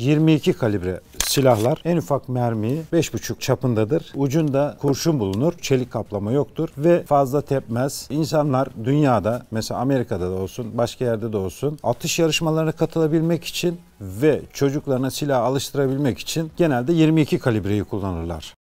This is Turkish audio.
22 kalibre silahlar en ufak mermiyi 5,5 çapındadır. Ucunda kurşun bulunur. Çelik kaplama yoktur ve fazla tepmez. İnsanlar dünyada mesela Amerika'da da olsun başka yerde de olsun atış yarışmalarına katılabilmek için ve çocuklarına silah alıştırabilmek için genelde 22 kalibreyi kullanırlar.